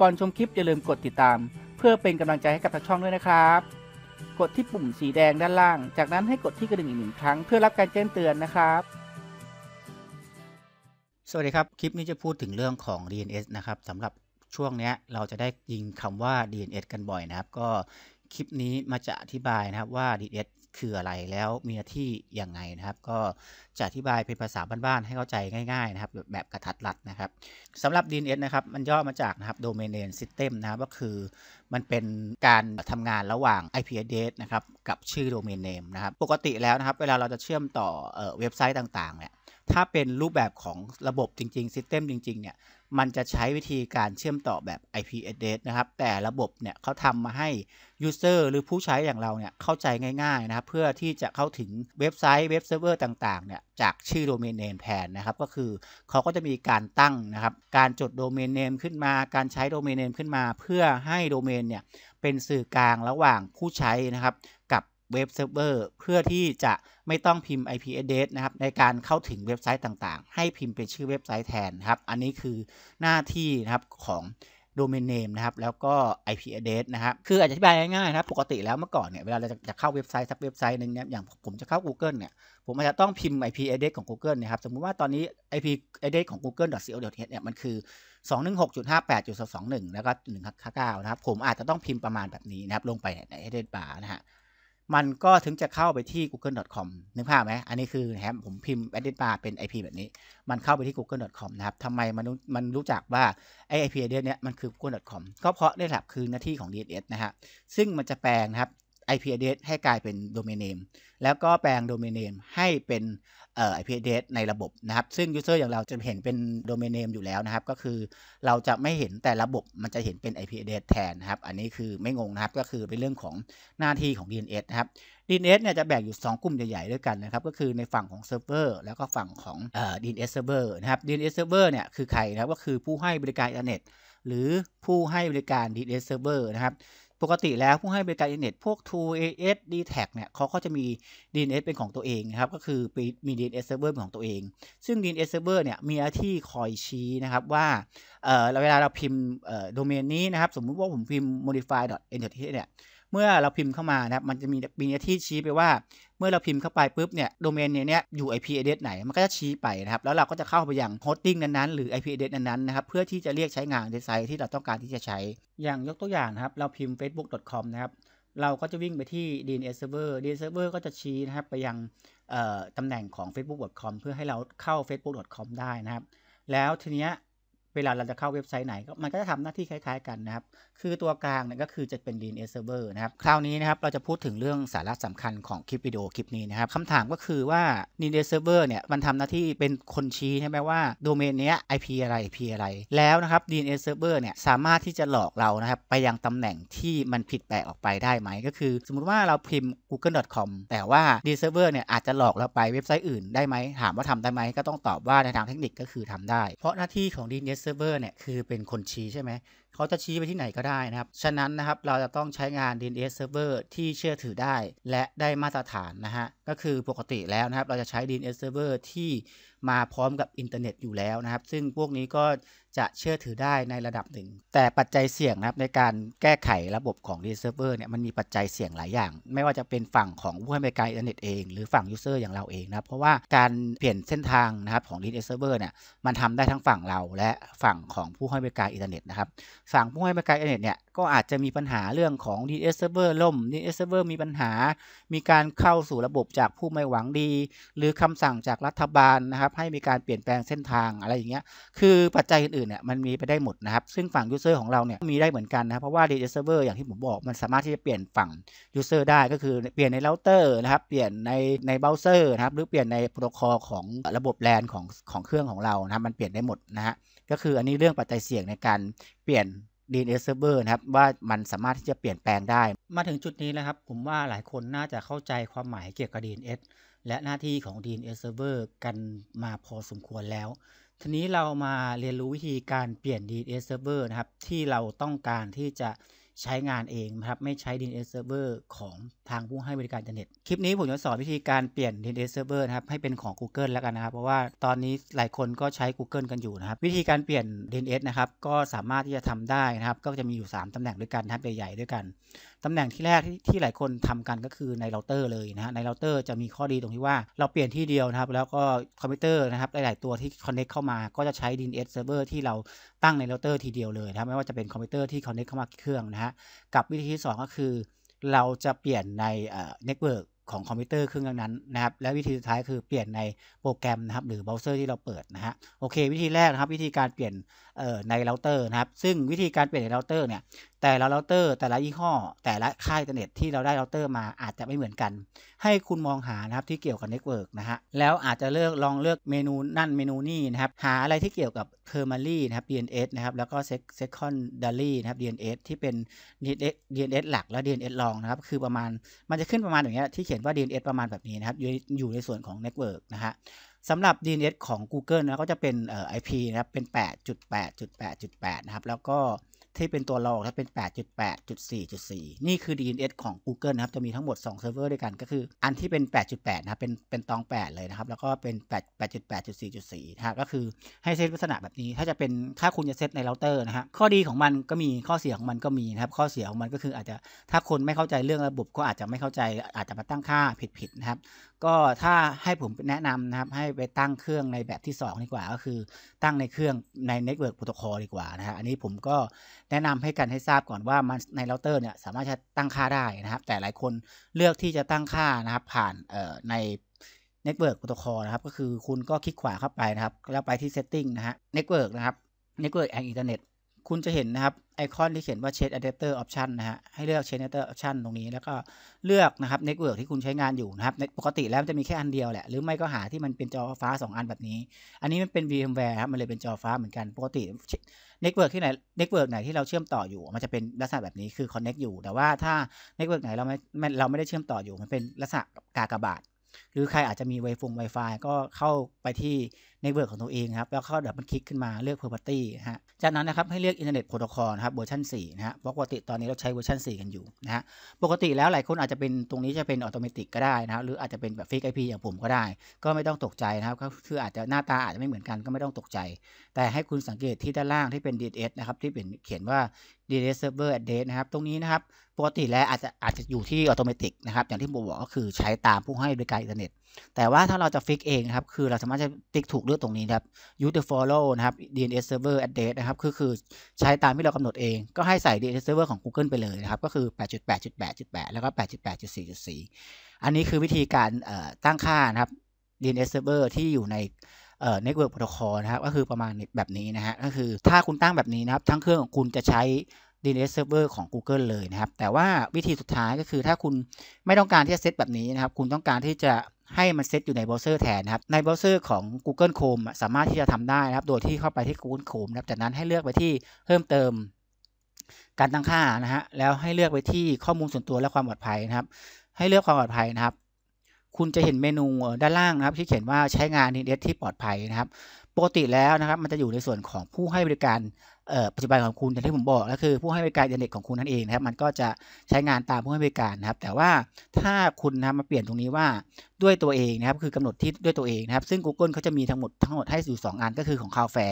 ก่อนชม คลิป อย่าลืมกดติดตาม เพื่อเป็นกำลังใจให้ กับทางช่องด้วยนะครับ กดที่ปุ่มสีแดงด้านล่าง จากนั้นให้กดที่กระดิ่งอีกหนึ่งครั้ง เพื่อรับการแจ้งเตือนนะครับ สวัสดีครับคลิปนี้จะพูดถึงเรื่องของ DNS นะ ครับสำหรับช่วงนี้เราจะได้ยินคำว่า DNS กันบ่อยนะครับ ก็คลิปนี้มาจะอธิบายนะครับว่า DNS คืออะไรแล้วมีหน้าที่อย่างไงนะครับ ก็จะอธิบายเป็นภาษาบ้านๆให้เข้าใจง่ายๆนะครับ แบบกระทัดรัดนะครับสำหรับ DNS นะครับมันย่อมาจากนะครับ Domain Name System นะครับก็คือมันเป็นการทำงานระหว่าง IP address นะครับ กับชื่อ Domain Name นะครับ ปกติแล้วนะครับเวลาเราจะเชื่อมต่อเว็บไซต์ต่างๆเนี่ยถ้าเป็นรูปแบบของระบบจริงๆิสเต็มจริงๆ เนี่ย มันจะใช้วิธีการเชื่อมต่อแบบ IP address นะครับ แต่ระบบเนี่ยเขาทำมาให้ User หรือผู้ใช้อย่างเราเนี่ยเข้าใจง่ายๆ นะครับ เพื่อที่จะเข้าถึงเว็บไซต์เว็บเซิร์ฟเวอร์ต่างๆเนี่ยจากชื่อโดเมนเนมแทนนะครับ ก็คือเขาก็จะมีการตั้งนะครับ การจดโดเมนเนมขึ้นมา การใช้โดเมนเนมขึ้นมา เพื่อให้โดเมนเนี่ยเป็นสื่อกลางระหว่างผู้ใช้นะครับกับเว็บเซิร์ฟเวอร์เพื่อที่จะไม่ต้องพิมพ์ IP address นะครับในการเข้าถึงเว็บไซต์ต่าง ๆ ให้พิมพ์เป็นชื่อเว็บไซต์แทนนครับอันนี้คือหน้าที่นะครับของโดเมนเนมนะครับแล้วก็ IP address นะครับคืออธิบายง่ายๆนะปกติแล้วเมื่อก่อนเนี่ยเวลาเราจะเข้าเว็บไซต์ สักเว็บไซต์หนึ่งเนี่ยอย่างผมจะเข้า Google เนี่ยผมอาจจะต้องพิมพ์ IP address ของ Google นะครับ สมมุติว่าตอนนี้ IP address ของ google.co.th เนี่ยมันคือ2 1 6 5 8 2 1แล้วก็1 9นะครับ ผมอาจจะต้องพิมพ์ประมาณแบบนี้นะครับลงไปใน address นะฮะมันก็ถึงจะเข้าไปที่ google.com นึกภาพไหม อันนี้คือนะครับผมพิมพ์ a d d r e bar เป็น IP แบบนี้ มันเข้าไปที่ google.com นะครับ ทำไมมันมันรู้จักว่า ไอ IP address เนี้ยมันคือ google.com ก็เพราะได้หลับคือหน้าที่ของ DNS นะฮะซึ่งมันจะแปลงนะครับ IP address ให้กลายเป็นโดเมนเนมแล้วก็แปลงโดเมนเนมให้เป็นเอ่อ IP address ในระบบนะครับซึ่ง user อย่างเราจะเห็นเป็นโดเมนเนมอยู่แล้วนะครับ ก็คือเราจะไม่เห็นแต่ระบบมันจะเห็นเป็น IP address แทนนะครับ อันนี้คือไม่งงนะครับก็คือเป็นเรื่องของหน้าที่ของ DNS นะครับ DNS เนี่ยจะแบ่งอยู่ 2 กลุ่มใหญ่ ๆด้วยกันนะครับก็คือในฝั่งของเซิร์ฟเวอร์แล้วก็ฝั่งของเอ่อ DNS server นะครับ DNS server เนี่ยคือใครนะครับก็คือผู้ให้บริการอินเทอร์เน็ตหรือผู้ให้บริการ DNS server นะครับปกติแล้วผู้ให้บริการอินเทอร์เน็ตพวก True AS d t a c เนี่ยเขาก็จะมี DNS เป็นของตัวเองนะครับ ก็คือมี DNS Server ของตัวเอง ซึ่ง DNS Server เนี่ย มีหน้าที่คอยชี้นะครับว่า เออเวลาเราพิมพ์โดเมนนี้นะครับ สมมุติว่าผมพิมพ์ modify.nt เนี่ยเมื่อเราพิมพ์เข้ามานะครับ มันจะมีมีหน้าที่ชี้ไปว่า เมื่อเราพิมพ์เข้าไปปุ๊บเนี่ยโดเมนเนี่ยอยู่ i p address ไหน มันก็จะชี้ไปนะครับ แล้วเราก็จะเข้าไปยังโฮสติ้งนั้น ๆ หรือ IP address นั้นๆนะครับ เพื่อที่จะเรียกใช้งานเว็บไซต์ที่เราต้องการที่จะใช้ อย่างยกตัวอย่างนะครับ เราพิมพ์ facebook.com นะครับ เราก็จะวิ่งไปที่ DNS server DNS server ก็จะชี้นะครับไปยังตำแหน่งของ facebook.com เพื่อให้เราเข้า facebook.com ได้นะครับ แล้วทีเนี้ยเวลาเราจะเข้าเว็บไซต์ไหนก็มันก็จะทำหน้าที่คล้ายๆกันนะครับคือตัวกลางเนี่ยก็คือจะเป็น Lean s Server นะครับคราวนี้นะครับเราจะพูดถึงเรื่องสาระสำคัญของคลิปวิดีโอคลิปนี้นะครับคำถามก็คือว่า Lean s Server เนี่ยมันทำหน้าที่เป็นคนชี้ใช่ไหมว่าโดเมนเนี้ย IP อะไร IP อะไรแล้วนะครับ Lean s Server เนี่ยสามารถที่จะหลอกเรานะครับไปยังตำแหน่งที่มันผิดแปลกออกไปได้ไหมก็คือ สมมุติว่าเราพิมพ์ google.com แต่ว่า Lean Server เนี่ยอาจจะหลอกเราไปเว็บไซต์อื่นได้ไหมถามว่าทำได้ไหมก็ต้องตอบว่าในทางเทคนิคก็คือทำได้ เพราะหน้าที่ของ Lean เซเบอร์เนี่ย คือเป็นคนชี้ใช่ไหมเขาจะชี้ไปที่ไหนก็ได้นะครับ ฉะนั้นนะครับเราจะต้องใช้งาน DNS Server ที่เชื่อถือได้และได้มาตรฐานนะฮะ ก็คือปกติแล้วนะครับเราจะใช้ DNS Server ที่มาพร้อมกับอินเทอร์เน็ตอยู่แล้วนะครับ ซึ่งพวกนี้ก็จะเชื่อถือได้ในระดับหนึ่ง แต่ปัจจัยเสี่ยงนะครับในการแก้ไขระบบของ DNS Server เนี่ยมันมีปัจจัยเสี่ยงหลายอย่าง ไม่ว่าจะเป็นฝั่งของผู้ให้บริการอินเทอร์เน็ตเองหรือฝั่งยูเซอร์อย่างเราเองนะครับ เพราะว่าการเปลี่ยนเส้นทางนะครับของ DNS Server เนี่ยมันทำได้ทั้งฝั่งเราและฝั่งของผู้ให้บริการอินเทอร์เน็ตนะครับฝั่งผู้ให้บริการอินเทอร์เน็ตเนี่ยก็อาจจะมีปัญหาเรื่องของ DNS server ล่ม DNS server มีปัญหามีการเข้าสู่ระบบจากผู้ไม่หวังดี หรือคำสั่งจากรัฐบาลนะครับให้มีการเปลี่ยนแปลงเส้นทางอะไรอย่างเงี้ยคือปัจจัยอื่นๆเนี่ยมันมีไปได้หมดนะครับ ซึ่งฝั่ง user ของเราเนี่ยมีได้เหมือนกันนะเพราะว่า DNS server อย่างที่ผมบอก มันสามารถที่จะเปลี่ยนฝั่ง user ได้ ก็คือเปลี่ยนในเราเตอร์นะครับเปลี่ยนในในเบราว์เซอร์นะครับหรือเปลี่ยนในโปรโตคอลของระบบแลนของของเครื่องของเรานะครับมันเปลี่ยนได้หมดนะฮะก็คืออันนี้เรื่องปัจจัยเสี่ยงในการเปลี่ยน d เซ n ร s e r อ e r นะครับว่ามันสามารถที่จะเปลี่ยนแปลงได้ มาถึงจุดนี้ แล้ว ครับ ผม ว่าหลายคนน่าจะเข้าใจความหมายเกี่ยวกับ DNS และหน้าที่ของ DNS server กันมาพอสมควรแล้วทีนี้เรามาเรียนรู้วิธีการเปลี่ยน DNS server นะครับที่เราต้องการที่จะใช้งานเองนะครับไม่ใช้ DNS Server ของทางผู้ให้บริการอินเทอร์เน็ตคลิปนี้ผมจะสอนวิธีการเปลี่ยน DNS Server นะครับให้เป็นของ Google แล้วกันนะครับเพราะว่าตอนนี้หลายคนก็ใช้ Google กันอยู่นะครับวิธีการเปลี่ยน DNS นะครับก็สามารถที่จะทำได้นะครับก็จะมีอยู่3ตำแหน่งด้วยกันนะครับใหญ่ๆด้วยกัน ตำแหน่งที่แรกที่หลายคนทำกันก็คือในเราเตอร์เลยนะฮะในเราเตอร์จะมีข้อดีตรงที่ว่าเราเปลี่ยนที่เดียวนะครับแล้วก็คอมพิวเตอร์นะครับหลายๆตัวที่คอนเน็กเข้ามา ก็จะใช้ DNS Server ที่เราตั้งในเราเตอร์ทีเดียวเลยนะครับไม่ว่าจะเป็นคอมพิวเตอร์ที่คอนเน็กเข้ามาเครื่องนะฮะกับวิธีที่ 2 ก็คือเราจะเปลี่ยนในเน็ตเวิร์กของคอมพิวเตอร์เครื่องนั้นนะครับ และวิธีสุดท้ายคือเปลี่ยนในโปรแกรมนะครับ หรือเบราว์เซอร์ที่เราเปิดนะฮะโอเค วิธีแรกนะครับวิธีการเปลี่ยนในเราเตอร์นะครับ ซึ่งวิธีการเปลี่ยนในเราเตอร์เนี่ยแต่ละเราเตอร์ แต่ละยี่ห้อแต่ละค่ายอินเทอร์เน็ตที่เราได้เราเตอร์มาอาจจะไม่เหมือนกัน ให้คุณมองหานะครับที่เกี่ยวกับเน็ตเวิร์กนะฮะแล้วอาจจะเลือกลองเลือกเมนูนั่นเมนูนี่นะครับหาอะไรที่เกี่ยวกับเอร์มารีนะครับ DNS นะครับแล้วก็เซ็กเซ็กคอนะครับ DNS ที่เป็น DNS DNS หลักและ DNS รองนะครับคือประมาณมันจะขึ้นประมาณอย่างเงี้ยที่เขียนว่า DNS ประมาณแบบนี้นะครับอยู่ในส่วนของเน็ตเวิร์กนะฮะสำหรับ DNS ของ Google นะก็จะเป็น IP นะครับเป็น 8.8.8.8นะครับแล้วก็ที่เป็นตัวรอง้วเป็น 8.8.4.4 นี่คือ DNS ของ Google นะครับ จะมีทั้งหมด2เซิร์ฟเวอร์ด้วยกัน ก็คือ อันที่เป็น 8.8 นะครับเป็นเป็นตอง 8 เลยนะครับ แล้วก็เป็น 8.8.4.4นะฮะก็คือให้เซตลักษณะแบบนี้ ถ้าจะเป็น ถ้าคุณจะเซตในเราเตอร์นะฮะข้อดีของมันก็มี ข้อเสียของมันก็มีนะครับ ข้อเสียของมันก็คืออาจจะถ้าคนไม่เข้าใจเรื่องระบบก็อาจจะไม่เข้าใจ อาจจะมาตั้งค่าผิดๆ นะครับ ก็ถ้าให้ผมแนะนำนะครับ ให้ไปตั้งเครื่องในแบบที่ 2 ดีกว่า ก็คือตั้งในเครื่องในตเวิร์กโปรโตคอลดีกว่านะฮะอันนี้ผมก็แนะนำให้กันให้ทราบก่อนว่ามันในเราเตอร์เนี่ย สามารถจะตั้งค่าได้นะครับแต่หลายคนเลือกที่จะตั้งค่านะครับ ผ่านในเนตเวิร์กโปรโตคอลนะครับ ก็คือคุณก็คลิกขวาเข้าไปนะครับ แล้วไปที่เซตติ้งนะฮะเนตเวิร์กนะครับเเน็ต n แอ w o ์อินเทอร์เน็ตคุณจะเห็นนะครับ ไอคอนที่เขียนว่า c h a n ะแ Adapter Option นะฮะให้เลือก Change Adapter Option ตรงนี้ แล้วก็เลือกนะครับ Network ที่คุณใช้งานอยู่นะครับปกติแล้วจะมีแค่อันเดียวแหละหรือไม่ก็หาที่มันเป็นจอฟ้า 2 อันแบบนี้ อันนี้มันเป็น VMware ครับมันเลยเป็นจอฟ้าเหมือนกันปกติเน็ตเวิร์กที่ ไหน เน็ตเวิร์กไหนที่เราเชื่อมต่ออยู่ มันจะเป็นลักษณะแบบนี้ คือคอนเน็กอยู่ แต่ว่าถ้าเน็ตเวิร์กไหน เรา ไม่ เราไม่ได้เชื่อมต่ออยู่ มันเป็นลักษณะกากบาท หรือใคร อาจจะมีไวฟไวไฟก็เข้าไปที่ในเวิร์กของตัวเองครับแล้วเข้าดับมันคลิกขึ้นมาเลือก์พาร์ตี้ฮะจากนั้นนะครับให้เลือกอินเทอร์เน็ตโปรโตคอลนะครับเวอร์ชัน4 นะฮะปกติตอนนี้เราใช้เวอร์ชัน 4 กันอยู่นะฮะปกติแล้วหลายคนอาจจะเป็นตรงนี้จะเป็นอัตโนมัติก็ได้นะครับหรืออาจจะเป็นแบบฟิกไอพีอย่างผมก็ได้ ก็ไม่ต้องตกใจนะครับก็คืออาจจะหน้าตาอาจจะไม่เหมือนกันก็ไม่ต้องตกใจ แต่ให้คุณสังเกตที่ด้านล่างที่เป็น DNS นะครับที่เป็นเขียนว่า DNS Server Address นะครับตรงนี้นะครับปกติแล้วอาจจะอาจจะอยู่ที่อัตโนมัตินะครับอย่างที่ผมบอกก็คือใช้ตามผู้ให้บริการอินเทอร์เน็ตแต่ว่าถ้าเราจะฟิกเองครับ คือเราสามารถจะติ๊กถูกเลือกตรงนี้ครับ use the follow นะครับ DNS server address นะครับ คือคือใช้ตามที่เรากำหนดเอง ก็ให้ใส่ DNS server ของ Google ไปเลยนะครับ ก็คือ 8.8.8.8 แล้วก็ 8.8.4.4 อันนี้คือวิธีการตั้งค่านะครับ DNS server ที่อยู่ในเอ่อ network protocol นะครับ ก็คือประมาณแบบนี้นะฮะ ก็คือถ้าคุณตั้งแบบนี้นะครับ ทั้งเครื่องของคุณจะใช้ DNS server ของ Google เลยนะครับ แต่ว่าวิธีสุดท้ายก็คือถ้าคุณไม่ต้องการที่จะเซตแบบนี้นะครับ คุณต้องการที่จะให้มันเซตอยู่ในเบราว์เซอร์แทนนะครับ ในเบราว์เซอร์ของ Google Chrome สามารถที่จะทำได้นะครับ โดยที่เข้าไปที่ Google Chrome นะครับจากนั้นให้เลือกไปที่เพิ่มเติม การตั้งค่านะฮะแล้วให้เลือกไปที่ข้อมูลส่วนตัวและความปลอดภัยนะครับ ให้เลือกความปลอดภัยนะครับ คุณจะเห็นเมนูด้านล่างนะครับที่เขียนว่าใช้งานในเดสที่ปลอดภัยนะครับปกติแล้วนะครับมันจะอยู่ในส่วนของผู้ให้บริการปัจจุบันของคุณอย่างที่ผมบอก ก็คือผู้ให้บริการอินเทอร์เน็ตของคุณนั่นเองนะครับมันก็จะใช้งานตามผู้ให้บริการนะครับแต่ว่าถ้าคุณนะมาเปลี่ยนตรงนี้ว่าด้วยตัวเองนะครับคือกำหนดที่ด้วยตัวเองนะครับ ซึ่ง Google เขาจะมีทั้งหมดทั้งหมดให้อยู่ 2องันก็คือของคาเฟ่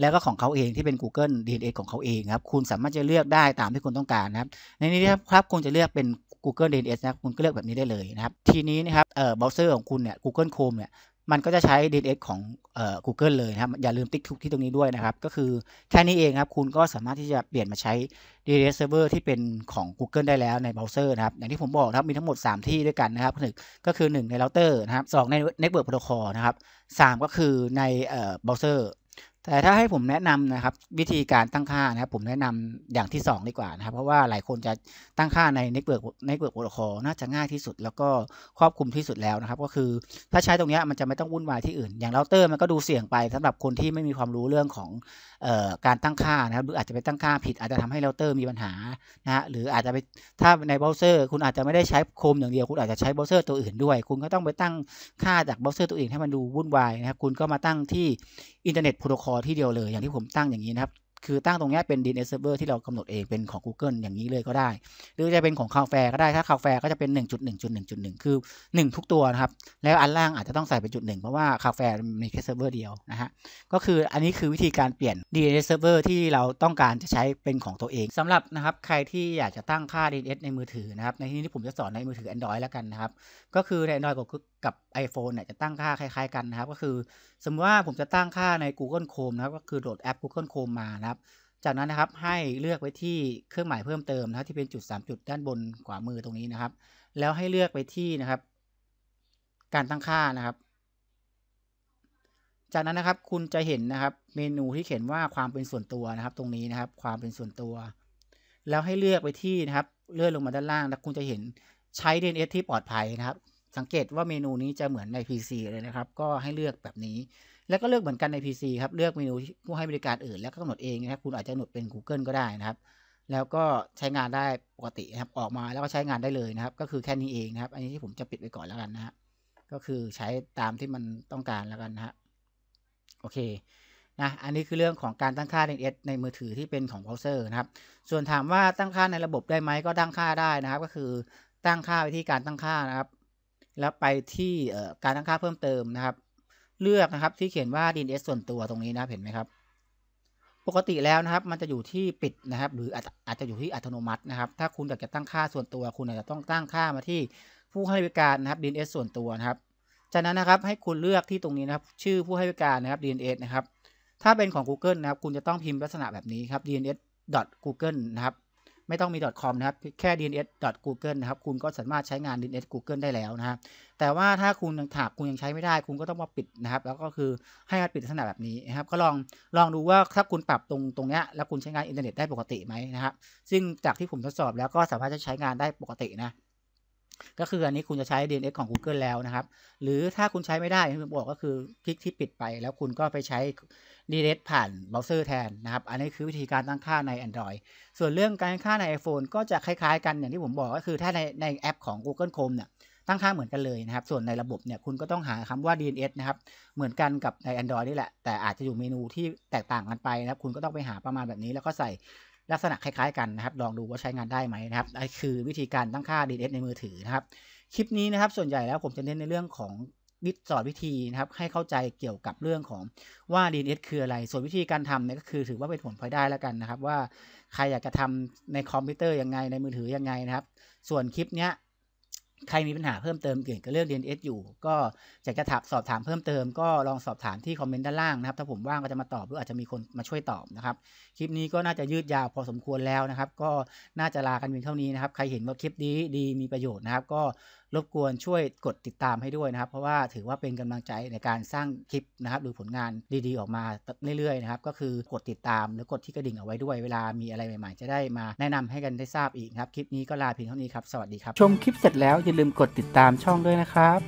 แล้วก็ของเขาเองที่เป็น Google DNS ของเขาเองครับคุณสามารถจะเลือกได้ตามที่คุณต้องการนะครับ ในนี้นะครับคุณจะเลือกเป็น Google DNS นะคุณก็เลือกแบบนี้ได้เลยนะครับทีนี้นะครับเอ่อเบราว์เซอร์ของคุณเนี่ย Google Chrome เนี่ยมันก็จะใช้ DNS ของเอ่อ Google เลยนะครับ อย่าลืมติ๊กทุกที่ตรงนี้ด้วยนะครับ ก็คือแค่นี้เองครับ คุณก็สามารถที่จะเปลี่ยนมาใช้ DNS server ที่เป็นของ Google ได้แล้วในเบราว์เซอร์นะครับ อย่างที่ผมบอกนะครับ มีทั้งหมด 3 ที่ด้วยกันนะครับก็คือ 1 ในเราเตอร์นะครับ 2 ใน Network Protocol นะครับ 3 ก็คือในเอ่อเบราว์เซอร์แต่ถ้าให้ผมแนะนำนะครับวิธีการตั้งค่านะครับผมแนะนำอย่างที่2ดีกว่านะครับเพราะว่าหลายคนจะตั้งค่าใน Network Network p r o โ o c o l น่าจะง่ายที่สุดแล้วก็ครอบคลุมที่สุดแล้วนะครับก็คือถ้าใช้ตรงนี้มันจะไม่ ต้องวุ่นวายที่อื่น อย่างเราเตอร์มันก็ดูเสี่ยงไป สำหรับคนที่ไม่มีความรู้เรื่องของออการตั้งค่านะครับหรืออาจจะไปตั้งค่าผิดอาจจะทำให้เราเตอร์มีปัญหานะฮะหรืออาจจะไปถ้าในเบราว์เซอร์ คุณอาจจะไม่ได้ใช้โคมอย่างเดียวคุณอาจจะใช้เบราว์เซอร์ตัวอื่นด้วย คุณก็ต้องไปตั้งค่าจากเบราว์เซอร์ตัวอื่นให้มันดูวุ่นวายนะครับคุณก็มาตั้งที่อินเทอร์เน็ตโปรโตคอลที่เดียวเลยอย่างที่ผมตั้งอย่างนี้นะครับคือตั้งตรงนี้เป็น DNS server ที่เรากำหนดเองเป็นของ Google อย่างนี้เลยก็ได้ หรือจะเป็นของคาแฟก็ได้ถ้าคาแฟก็จะเป็น 1.1.1.1 คือ 1 ทุกตัวนะครับแล้วอันล่างอาจจะต้องใส่เป็นจุดหนึ่งเพราะว่าคาแฟมีแค่เซิร์ฟเวอร์เดียวนะฮะก็คืออันนี้คือวิธีการเปลี่ยน DNS server ที่เราต้องการจะใช้เป็นของตัวเองสำหรับนะครับ ใครที่อยากจะตั้งค่า DNS ในมือถือนะครับในที่นี้ผมจะสอนในมือถือ Android แล้วกันนะครับก็คือใน Android กับกับ iPhone เนี่ยจะตั้งค่าคล้ายๆ กันนะครับ ก็คือสมมติว่าผมจะตั้งค่าใน Google Chrome นะครับ ก็คือโหลดแอป Google Chrome มานะครับ จากนั้นนะครับ ให้เลือกไว้ที่เครื่องหมายเพิ่มเติมนะครับที่เป็นจุด 3 จุดด้านบนขวามือตรงนี้นะครับ แล้วให้เลือกไปที่นะครับ การตั้งค่านะครับ จากนั้นนะครับ คุณจะเห็นนะครับ เมนูที่เขียนว่าความเป็นส่วนตัวนะครับ ตรงนี้นะครับ ความเป็นส่วนตัว แล้วให้เลือกไปที่นะครับ เลื่อนลงมาด้านล่างแล้วคุณจะเห็นใช้ DNS ที่ปลอดภัยนะครับสังเกตว่าเมนูนี้จะเหมือนใน PC เลยนะครับ ก็ให้เลือกแบบนี้ แล้วก็เลือกเหมือนกันใน PC ครับ เลือกเมนูผู้ให้บริการอื่นแล้วก็กำหนดเองนะครับ คุณอาจจะกำหนดเป็น Google ก็ได้นะครับ แล้วก็ใช้งานได้ปกตินะครับ ออกมาแล้วก็ใช้งานได้เลยนะครับ ก็คือแค่นี้เองนะครับ อันนี้ที่ผมจะปิดไปก่อนแล้วกันนะฮะก็คือใช้ตามที่มันต้องการแล้วกันนะฮะโอเค นะ อันนี้คือเรื่องของการตั้งค่า DNS ในมือถือที่เป็นของเบราว์เซอร์นะครับ ส่วนถามว่าตั้งค่าในระบบได้ไหม ก็ตั้งค่าได้นะครับ ก็คือตั้งค่าไปที่การตั้งค่านะครับแล้วไปที่การตั้งค่าเพิ่มเติมนะครับ เลือกนะครับที่เขียนว่า DNS ส่วนตัวตรงนี้นะเห็นไหมครับ ปกติแล้วนะครับ มันจะอยู่ที่ปิดนะครับ หรืออาจจะอยู่ที่อัตโนมัตินะครับ ถ้าคุณอยากจะตั้งค่าส่วนตัว คุณอาจจะต้องตั้งค่ามาที่ผู้ให้บริการนะครับ DNS ส่วนตัวนะครับจากนั้นนะครับให้คุณเลือกที่ตรงนี้นะครับ ชื่อผู้ให้บริการนะครับ DNS นะครับ ถ้าเป็นของ Google นะครับ คุณจะต้องพิมพ์ลักษณะแบบนี้ครับ DNS google นะครับไม่ต้องมี .com นะครับแค่ dns.google นะครับ คุณก็สามารถใช้งาน dns google ได้แล้วนะครับแต่ว่าถ้าคุณยังถากคุณยังใช้ไม่ได้ คุณก็ต้องมาปิดนะครับ แล้วก็คือให้มันปิดลักษณะแบบนี้นะครับ ก็ลองลองดูว่าถ้าคุณปรับตรงตรงเนี้ยแล้วคุณใช้งานอินเทอร์เน็ตได้ปกติไหมนะครับซึ่งจากที่ผมทดสอบแล้วก็สามารถจะใช้งานได้ปกตินะก็คืออันนี้คุณจะใช้ DNS ของ Google แล้วนะครับ หรือถ้าคุณใช้ไม่ได้ที่ผมบอกก็คือคลิกที่ปิดไป แล้วคุณก็ไปใช้ DNS ผ่านเบราว์เซอร์แทนนะครับ อันนี้คือวิธีการตั้งค่าใน Android ส่วนเรื่องการตั้งค่าใน iPhone ก็จะคล้ายๆกันอย่างที่ผมบอกก็คือถ้าในในแอปของ Google Chrome เนี่ยตั้งค่าเหมือนกันเลยนะครับ ส่วนในระบบเนี่ยคุณก็ต้องหาคำว่า DNS นะครับเหมือนกันกับใน Android นี่แหละแต่อาจจะอยู่เมนูที่แตกต่างกันไปนะครับคุณก็ต้องไปหาประมาณแบบนี้แล้วก็ใส่ลักษณะคล้าย ๆ กันนะครับ ลองดูว่าใช้งานได้ไหมนะครับ ไอคือวิธีการตั้งค่า DNS ในมือถือนะครับ คลิปนี้นะครับ ส่วนใหญ่แล้วผมจะเน้นในเรื่องของวิสอนวิธีนะครับ ให้เข้าใจเกี่ยวกับเรื่องของว่า DNS คืออะไร ส่วนวิธีการทำเนี่ยก็คือถือว่าเป็นผลพลอยได้แล้วกันนะครับว่าใครอยากจะทำในคอมพิวเตอร์ยังไงในมือถือยังไงนะครับ ส่วนคลิปเนี้ยใครมีปัญหาเพิ่มเติมเกี่ยวกับเรื่องเรียนเอยู่ก็อยากจะถามสอบถามเพิ่มเติม ก็ลองสอบถามที่คอมเมนต์ด้านล่างนะครับถ้าผมว่างก็จะมาตอบหรืออาจจะมีคนมาช่วยตอบนะครับ คลิปนี้ก็น่าจะยืดยาวพอสมควรแล้วนะครับ ก็น่าจะลากันเพียงเท่านี้นะครับ ใครเห็นว่าคลิปนี้ดีมีประโยชน์นะครับ ก็รบกวนช่วยกดติดตามให้ด้วยนะครับ เพราะว่าถือว่าเป็นกำลังใจในการสร้างคลิปนะครับหรือผลงานดีๆออกมาเรื่อยๆนะครับก็คือกดติดตามหรือกดที่กระดิ่งเอาไว้ด้วยเวลามีอะไรใหม่ ๆ จะได้มาแนะนำให้กันได้ทราบอีกครับ คลิปนี้ก็ลาเพียงเท่านี้ครับสวัสดีครับชมคลิปเสร็จแล้วอย่าลืมกดติดตามช่องด้วยนะครับ